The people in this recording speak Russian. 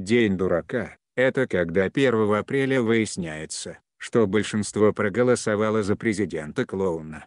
День дурака – это когда 1 апреля выясняется, что большинство проголосовало за президента-клоуна,